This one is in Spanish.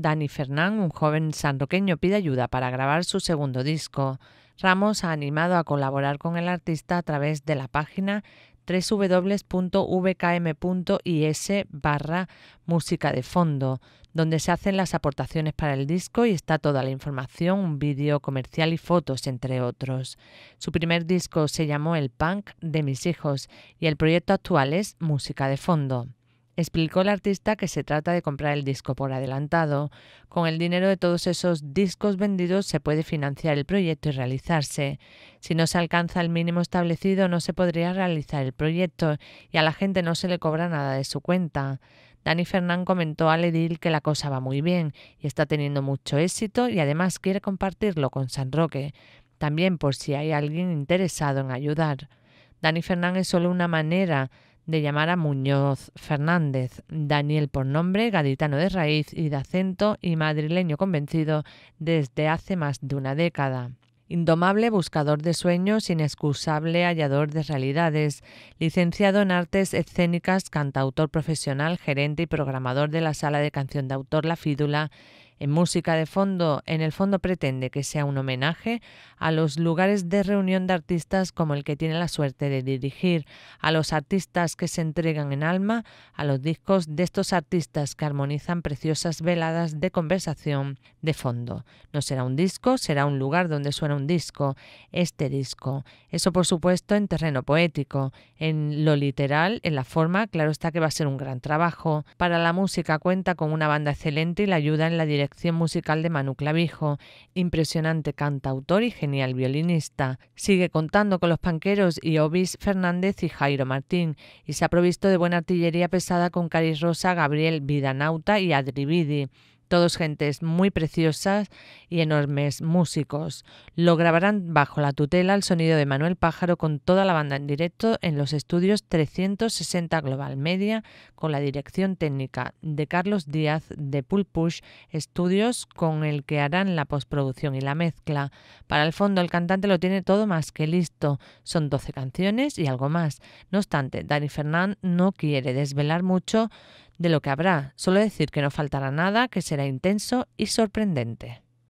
Dani Fernán, un joven sanroqueño, pide ayuda para grabar su segundo disco. Ramos ha animado a colaborar con el artista a través de la página www.vkm.is barra música de fondo, donde se hacen las aportaciones para el disco y está toda la información, un vídeo comercial y fotos, entre otros. Su primer disco se llamó El Punk de mis hijos y el proyecto actual es Música de Fondo. Explicó el artista que se trata de comprar el disco por adelantado. Con el dinero de todos esos discos vendidos se puede financiar el proyecto y realizarse. Si no se alcanza el mínimo establecido no se podría realizar el proyecto y a la gente no se le cobra nada de su cuenta. Dani Fernán comentó al edil que la cosa va muy bien y está teniendo mucho éxito y además quiere compartirlo con San Roque, también por si hay alguien interesado en ayudar. Dani Fernán es solo una manera de llamar a Muñoz Fernández. Daniel por nombre, gaditano de raíz y de acento y madrileño convencido desde hace más de una década. Indomable buscador de sueños, inexcusable hallador de realidades, licenciado en artes escénicas, cantautor profesional, gerente y programador de la sala de canción de autor La Fídula en música de fondo, en el fondo pretende que sea un homenaje a los lugares de reunión de artistas como el que tiene la suerte de dirigir, a los artistas que se entregan en alma, a los discos de estos artistas que armonizan preciosas veladas de conversación de fondo. No será un disco, será un lugar donde suena un disco, este disco. Eso por supuesto en terreno poético, en lo literal, en la forma, claro está que va a ser un gran trabajo. Para la música cuenta con una banda excelente y la ayuda en la dirección musical de Manu Clavijo, impresionante cantautor y genial violinista. Sigue contando con los panqueros y Obis Fernández y Jairo Martín, y se ha provisto de buena artillería pesada con Caris Rosa, Gabriel Vidanauta y Vidi todos gentes muy preciosas y enormes músicos. Lo grabarán bajo la tutela el sonido de Manuel Pájaro con toda la banda en directo en los estudios 360 Global Media con la dirección técnica de Carlos Díaz de Pulpush ...estudios con el que harán la postproducción y la mezcla. Para el fondo el cantante lo tiene todo más que listo. Son 12 canciones y algo más. No obstante, Dani Fernán no quiere desvelar mucho de lo que habrá, solo decir que no faltará nada, que será intenso y sorprendente.